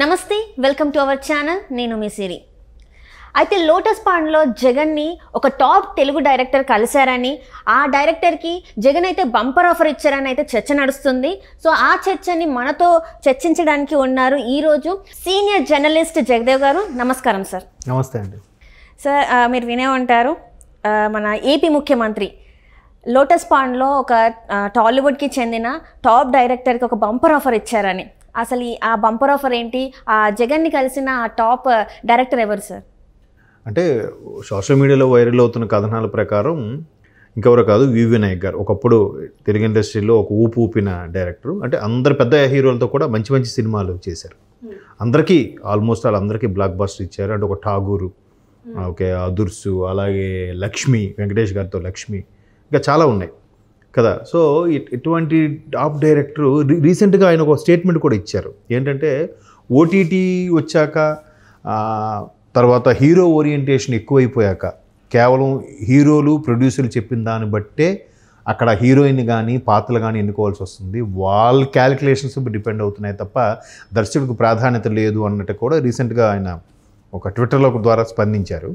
నమస్తే welcome to our channel నేను మీ సిరి అయితే లోటస్ పాండ్లో జగన్ని ఒక టాప్ తెలుగు డైరెక్టర్ కలిశారని ఆ డైరెక్టర్కి జగన్ అయితే బంపర్ ఆఫర్ ఇచ్చారని అయితే చర్చ నడుస్తుంది సో ఆ చర్చని మనతో చర్చించడానికి ఉన్నారు ఈరోజు సీనియర్ జర్నలిస్ట్ జగదేవ్ గారు నమస్కారం సార్ నమస్తే అండి సార్ మీరు వినే ఉంటారు మన ఏపీ ముఖ్యమంత్రి లోటస్ పాండ్లో ఒక టాలీవుడ్కి చెందిన టాప్ డైరెక్టర్కి ఒక బంపర్ ఆఫర్ ఇచ్చారని అసలు ఆ బంపర్ ఆఫర్ ఏంటి ఆ జగన్ని కలిసిన ఆ టాప్ డైరెక్టర్ ఎవరు సార్ అంటే సోషల్ మీడియాలో వైరల్ అవుతున్న కథనాల ప్రకారం ఇంకెవరో కాదు వి వినాయక్ గారు ఒకప్పుడు తెలుగు ఇండస్ట్రీలో ఒక ఊపు ఊపిన డైరెక్టర్ అంటే అందరు పెద్ద హీరోలతో కూడా మంచి మంచి సినిమాలు చేశారు hmm. అందరికీ ఆల్మోస్ట్ వాళ్ళందరికీ బ్లాక్ బస్టర్ ఇచ్చారు అంటే ఒక ఠాగూరు hmm. ఓకే అదుర్సు అలాగే లక్ష్మి వెంకటేష్ గారితో లక్ష్మి ఇంకా చాలా ఉన్నాయి కదా సో ఇటువంటి టాప్ డైరెక్టర్ రీసెంట్గా ఆయన ఒక స్టేట్మెంట్ కూడా ఇచ్చారు ఏంటంటే ఓటీటీ వచ్చాక తర్వాత హీరో ఓరియంటేషన్ ఎక్కువైపోయాక కేవలం హీరోలు ప్రొడ్యూసర్లు చెప్పిన దాన్ని బట్టే అక్కడ హీరోయిన్ కానీ పాత్రలు కానీ ఎన్నుకోవాల్సి వస్తుంది వాళ్ళ క్యాలిక్యులేషన్స్ డిపెండ్ అవుతున్నాయి తప్ప దర్శకుడికి ప్రాధాన్యత లేదు అన్నట్టు కూడా రీసెంట్గా ఆయన ఒక ట్విట్టర్లో ద్వారా స్పందించారు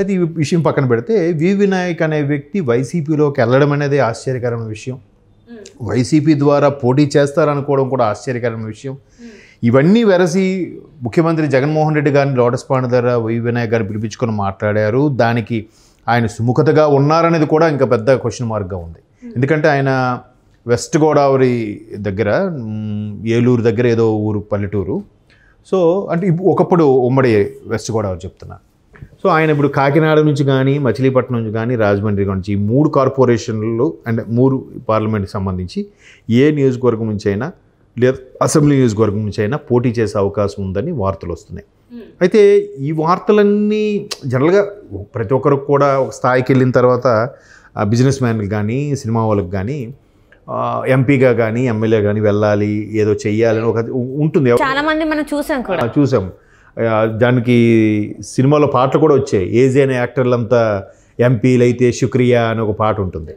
అయితే ఈ విషయం పక్కన పెడితే వి వినాయక్ అనే వ్యక్తి వైసీపీలోకి వెళ్ళడం అనేది ఆశ్చర్యకరమైన విషయం hmm. వైసీపీ ద్వారా పోటీ చేస్తారనుకోవడం కూడా ఆశ్చర్యకరమైన విషయం hmm. ఇవన్నీ వెరసి ముఖ్యమంత్రి జగన్మోహన్ రెడ్డి గారిని లోటస్ పాండ ధర వి వినాయక్ గారిని పిలిపించుకొని మాట్లాడారు దానికి ఆయన సుముఖతగా ఉన్నారనేది కూడా ఇంకా పెద్ద క్వశ్చన్ మార్క్గా ఉంది hmm. ఎందుకంటే ఆయన వెస్ట్ గోదావరి దగ్గర ఏలూరు దగ్గర ఏదో ఊరు పల్లెటూరు సో అంటే ఒకప్పుడు ఉమ్మడి వెస్ట్ గోదావరి చెప్తున్నా సో ఆయన ఇప్పుడు కాకినాడ నుంచి కానీ మచిలీపట్నం నుంచి కానీ రాజమండ్రి నుంచి ఈ మూడు కార్పొరేషన్లు అండ్ మూడు పార్లమెంట్కి సంబంధించి ఏ నియోజకవర్గం నుంచి అయినా లేదా అసెంబ్లీ నియోజకవర్గం నుంచి అయినా పోటీ చేసే అవకాశం ఉందని వార్తలు వస్తున్నాయి అయితే ఈ వార్తలన్నీ జనరల్గా ప్రతి ఒక్కరికి కూడా ఒక స్థాయికి వెళ్ళిన తర్వాత బిజినెస్ మ్యాన్కి కానీ సినిమా వాళ్ళకి కానీ ఎంపీగా కానీ ఎమ్మెల్యే కానీ వెళ్ళాలి ఏదో చెయ్యాలని ఒక ఉంటుంది చాలా మంది మనం చూసాం కూడా చూసాం దానికి సినిమాలో పాటలు కూడా వచ్చాయి ఏజీ అనే అంతా ఎంపీలు అయితే శుక్రియా అని ఒక పాట ఉంటుంది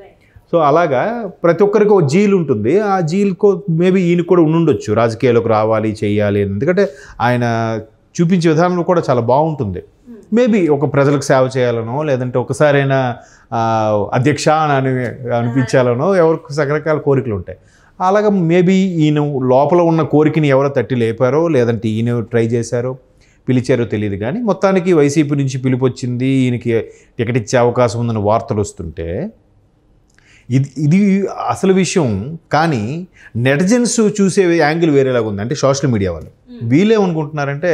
సో అలాగా ప్రతి ఒక్కరికి ఒక జీల్ ఉంటుంది ఆ జీల్కో మేబీ ఈయన కూడా ఉండుండొచ్చు రాజకీయాలకు రావాలి చేయాలి అని ఎందుకంటే ఆయన చూపించే విధానం కూడా చాలా బాగుంటుంది మేబీ ఒక ప్రజలకు సేవ చేయాలనో లేదంటే ఒకసారైనా అధ్యక్ష అని అనిపించాలనో ఎవరికి రకరకాల కోరికలు ఉంటాయి అలాగ మేబీ ఈయన లోపల ఉన్న కోరికని ఎవరో తట్టి లేపారో లేదంటే ఈయన ట్రై చేశారో పిలిచారో తెలియదు కానీ మొత్తానికి వైసీపీ నుంచి పిలుపు వచ్చింది ఈయనకి టికెట్ ఇచ్చే అవకాశం ఉందని వార్తలు వస్తుంటే ఇది ఇది అసలు విషయం కానీ నెటజెన్స్ చూసే యాంగిల్ వేరేలాగా ఉంది అంటే సోషల్ మీడియా వాళ్ళు వీళ్ళేమనుకుంటున్నారంటే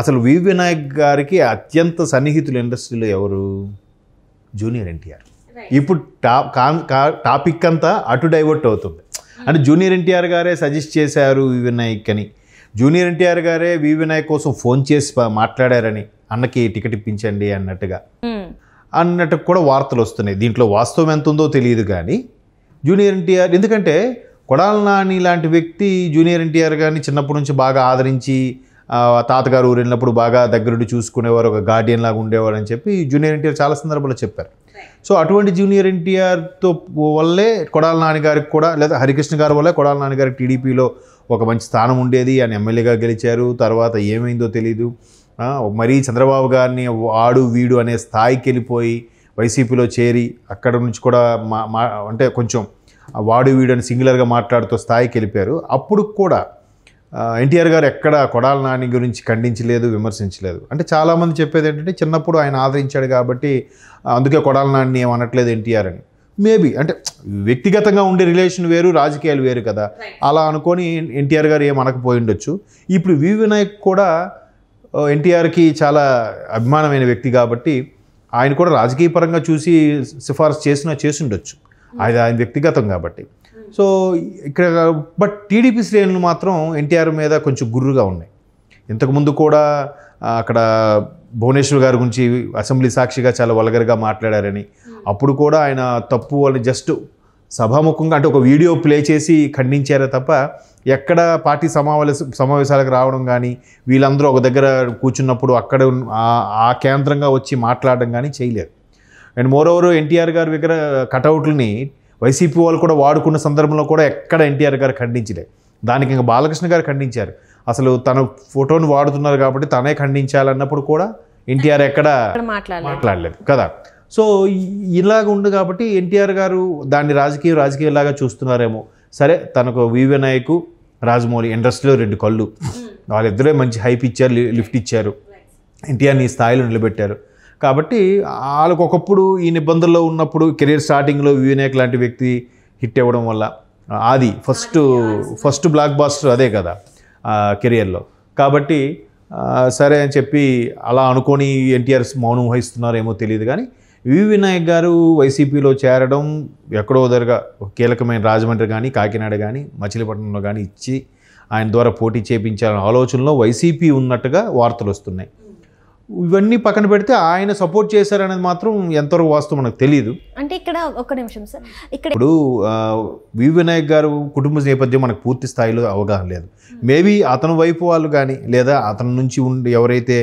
అసలు వి వినాయక్ గారికి అత్యంత సన్నిహితులు ఇండస్ట్రీలో ఎవరు జూనియర్ ఎన్టీఆర్ ఇప్పుడు టాపిక్ అంతా అటు డైవర్ట్ అవుతుంది అంటే జూనియర్ ఎన్టీఆర్ గారే సజెస్ట్ చేశారు వి వినాయక్ అని జూనియర్ ఎన్టీఆర్ గారే వి వినాయక్ కోసం ఫోన్ చేసి మాట్లాడారని అన్నకి టికెట్ ఇప్పించండి అన్నట్టుగా అన్నట్టు కూడా వార్తలు వస్తున్నాయి దీంట్లో వాస్తవం ఎంత ఉందో తెలియదు కానీ జూనియర్ ఎన్టీఆర్ ఎందుకంటే కొడాల నాని లాంటి వ్యక్తి జూనియర్ ఎన్టీఆర్ గారిని చిన్నప్పటి నుంచి బాగా ఆదరించి తాతగారు ఊరు వెళ్ళినప్పుడు బాగా దగ్గరుండి చూసుకునేవారు ఒక గార్డియన్ లాగా ఉండేవారు అని చెప్పి జూనియర్ ఎన్టీఆర్ చాలా సందర్భంలో చెప్పారు సో అటువంటి జూనియర్ ఎన్టీఆర్తో వల్లే కొడాల గారికి కూడా లేదా హరికృష్ణ గారి వల్లే కొడాల గారికి టీడీపీలో ఒక మంచి స్థానం ఉండేది ఆయన ఎమ్మెల్యేగా గెలిచారు తర్వాత ఏమైందో తెలీదు మరీ చంద్రబాబు గారిని ఆడు వీడు అనే స్థాయికి వెళ్ళిపోయి వైసీపీలో చేరి అక్కడ నుంచి కూడా మా అంటే కొంచెం వాడు వీడు అని సింగులర్గా మాట్లాడుతూ స్థాయికి వెళ్ళిపోయారు అప్పుడు కూడా ఎన్టీఆర్ గారు ఎక్కడ కొడాల నాని గురించి ఖండించలేదు విమర్శించలేదు అంటే చాలామంది చెప్పేది ఏంటంటే చిన్నప్పుడు ఆయన ఆదరించాడు కాబట్టి అందుకే కొడాల నాని ఏమనట్లేదు ఎన్టీఆర్ అని మేబీ అంటే వ్యక్తిగతంగా ఉండే రిలేషన్ వేరు రాజకీయాలు వేరు కదా అలా అనుకొని ఎన్టీఆర్ గారు ఏం అనకపోయి ఉండొచ్చు ఇప్పుడు వి వినాయక్ కూడా ఎన్టీఆర్కి చాలా అభిమానమైన వ్యక్తి కాబట్టి ఆయన కూడా రాజకీయ పరంగా చూసి సిఫార్సు చేసినా చేసి ఉండొచ్చు అది hmm. ఆయన వ్యక్తిగతం కాబట్టి hmm. సో ఇక్కడ బట్ టీడీపీ శ్రేణులు మాత్రం ఎన్టీఆర్ మీద కొంచెం గుర్రుగా ఉన్నాయి ఇంతకుముందు కూడా అక్కడ భువనేశ్వర్ గారి గురించి అసెంబ్లీ సాక్షిగా చాలా వలగరగా మాట్లాడారని అప్పుడు కూడా ఆయన తప్పు వాళ్ళని జస్ట్ సభాముఖంగా అంటే ఒక వీడియో ప్లే చేసి ఖండించారే తప్ప ఎక్కడ పార్టీ సమావేశ సమావేశాలకు రావడం కానీ వీళ్ళందరూ ఒక దగ్గర కూర్చున్నప్పుడు అక్కడ ఆ కేంద్రంగా వచ్చి మాట్లాడడం కానీ చేయలేరు అండ్ మోరోవరు ఎన్టీఆర్ గారి దగ్గర కటౌట్లని వైసీపీ వాళ్ళు కూడా వాడుకున్న సందర్భంలో కూడా ఎక్కడ ఎన్టీఆర్ గారు ఖండించలే దానికి ఇంకా బాలకృష్ణ గారు ఖండించారు అసలు తన ఫోటోను వాడుతున్నారు కాబట్టి తనే ఖండించాలన్నప్పుడు కూడా ఎన్టీఆర్ ఎక్కడ మాట్లాడలేదు కదా సో ఇలాగ ఉంది కాబట్టి ఎన్టీఆర్ గారు దాన్ని రాజకీయ రాజకీయలాగా చూస్తున్నారేమో సరే తనకు వివినాయకు రాజమౌళి ఇండస్ట్రీలో రెండు కళ్ళు hmm. వాళ్ళిద్దరే మంచి హైప్ ఇచ్చారు లిఫ్ట్ ఇచ్చారు ఎన్టీఆర్ని స్థాయిలో నిలబెట్టారు కాబట్టి వాళ్ళకు ఒకప్పుడు ఈ నిబంధనలో ఉన్నప్పుడు కెరీర్ స్టార్టింగ్లో వివినాయక్ లాంటి వ్యక్తి హిట్ ఇవ్వడం వల్ల అది ఫస్ట్ ఫస్ట్ బ్లాక్ బాస్టర్ అదే కదా కెరియర్లో కాబట్టి సరే అని చెప్పి అలా అనుకొని ఎన్టీఆర్ మౌనం వహిస్తున్నారేమో తెలియదు కానీ వి వినాయక్ గారు వైసీపీలో చేరడం ఎక్కడో దగ్గర కీలకమైన రాజమండ్రి కానీ కాకినాడ కానీ మచిలీపట్నంలో కానీ ఇచ్చి ఆయన ద్వారా పోటీ చేపించాలనే ఆలోచనలో వైసీపీ ఉన్నట్టుగా వార్తలు వస్తున్నాయి ఇవన్నీ పక్కన పెడితే ఆయన సపోర్ట్ చేశారనేది మాత్రం ఎంతవరకు వాస్తవం మనకు తెలియదు అంటే ఇక్కడ ఒక నిమిషం సార్ ఇక్కడ ఇప్పుడు వి వినాయక్ గారు కుటుంబ నేపథ్యం మనకు పూర్తి స్థాయిలో అవగాహన లేదు మేబీ అతని వైపు వాళ్ళు కానీ లేదా అతని నుంచి ఉండి ఎవరైతే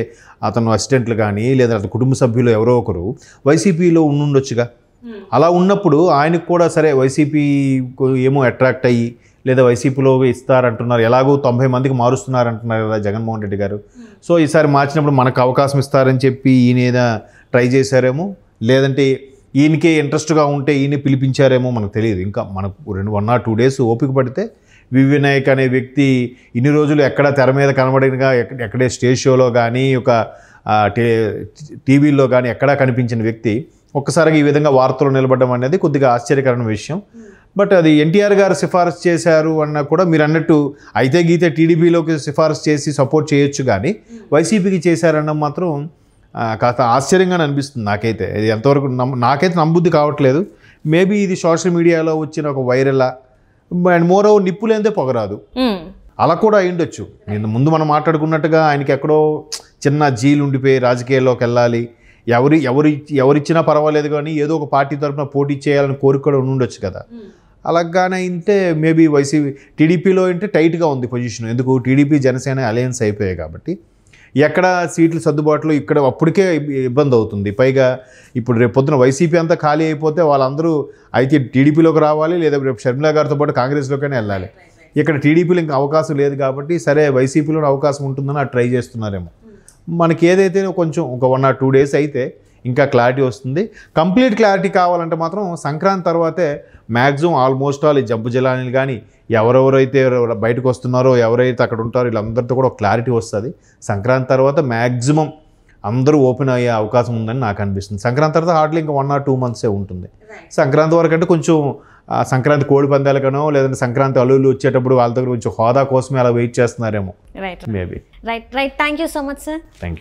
అతను అసిస్టెంట్లు కానీ లేదా అతని కుటుంబ సభ్యులు ఎవరో ఒకరు వైసీపీలో ఉండుండొచ్చుగా అలా ఉన్నప్పుడు ఆయనకు కూడా సరే వైసీపీ ఏమో అట్రాక్ట్ అయ్యి లేదా వైసీపీలో ఇస్తారంటున్నారు ఎలాగో తొంభై మందికి మారుస్తున్నారంటున్నారు కదా జగన్మోహన్ రెడ్డి గారు సో ఈసారి మార్చినప్పుడు మనకు అవకాశం ఇస్తారని చెప్పి ఈయన ఏదైనా ట్రై చేశారేమో లేదంటే ఈయనకే ఇంట్రెస్ట్గా ఉంటే ఈయన పిలిపించారేమో మనకు తెలియదు ఇంకా మనకు రెండు వన్ ఆర్ టూ డేస్ ఓపిక పడితే వివినాయక్ అనే వ్యక్తి ఇన్ని రోజులు ఎక్కడ తెర మీద కనబడినగా ఎక్కడే స్టేజ్ షోలో కానీ ఒక టీవీల్లో కానీ ఎక్కడా కనిపించిన వ్యక్తి ఒక్కసారిగా ఈ విధంగా వార్తలు నిలబడడం అనేది కొద్దిగా ఆశ్చర్యకరమైన విషయం బట్ అది ఎన్టీఆర్ గారు సిఫార్సు చేశారు అన్న కూడా మీరు అన్నట్టు అయితే గీతే టీడీపీలోకి సిఫార్సు చేసి సపోర్ట్ చేయొచ్చు కానీ వైసీపీకి చేశారన్న మాత్రం కాస్త ఆశ్చర్యంగానే అనిపిస్తుంది నాకైతే ఇది ఎంతవరకు నమ్ నాకైతే నమ్ముద్ది కావట్లేదు మేబీ ఇది సోషల్ మీడియాలో వచ్చిన ఒక వైరలా అండ్ మోర్ ఓవర్ నిప్పు లేనిదే పొగరాదు అలా కూడా అయ్యుండొచ్చు నేను ముందు మనం మాట్లాడుకున్నట్టుగా ఆయనకి ఎక్కడో చిన్న జీలు ఉండిపోయి రాజకీయాల్లోకి వెళ్ళాలి ఎవరి ఎవరి ఎవరిచ్చినా పర్వాలేదు కానీ ఏదో ఒక పార్టీ తరఫున పోటీ చేయాలని కోరిక కూడా ఉండొచ్చు కదా అలాగానే ఇంతే మేబీ వైసీపీ టీడీపీలో అంటే టైట్గా ఉంది పొజిషన్ ఎందుకు టీడీపీ జనసేన అలయన్స్ అయిపోయాయి కాబట్టి ఎక్కడ సీట్లు సర్దుబాట్లు ఇక్కడ అప్పటికే ఇబ్బంది అవుతుంది పైగా ఇప్పుడు రేపు పొద్దున వైసీపీ అంతా ఖాళీ అయిపోతే వాళ్ళందరూ అయితే టీడీపీలోకి రావాలి లేదా రేపు షర్మిలా గారితో పాటు కాంగ్రెస్లోకైనా వెళ్ళాలి ఇక్కడ టీడీపీలో ఇంకా అవకాశం లేదు కాబట్టి సరే వైసీపీలో అవకాశం ఉంటుందని ట్రై చేస్తున్నారేమో మనకి ఏదైతే కొంచెం ఒక వన్ ఆర్ టూ డేస్ అయితే ఇంకా క్లారిటీ వస్తుంది కంప్లీట్ క్లారిటీ కావాలంటే మాత్రం సంక్రాంతి తర్వాతే మ్యాక్సిమం ఆల్మోస్ట్ ఆల్ ఈ జంపు జలానీలు కానీ ఎవరెవరైతే బయటకు వస్తున్నారో ఎవరైతే అక్కడ ఉంటారో వీళ్ళందరితో కూడా క్లారిటీ వస్తుంది సంక్రాంతి తర్వాత మ్యాక్సిమం అందరూ ఓపెన్ అయ్యే అవకాశం ఉందని నాకు అనిపిస్తుంది సంక్రాంతి తర్వాత హార్డ్లీ ఇంకా వన్ ఆర్ టూ మంత్సే ఉంటుంది సంక్రాంతి వరకు అంటే కొంచెం సంక్రాంతి కోడి పందాలకనో లేదంటే సంక్రాంతి అల్లులు వచ్చేటప్పుడు వాళ్ళ దగ్గర కొంచెం హోదా కోసమే అలా వెయిట్ చేస్తున్నారేమో maybe right right thank you so much sir thank you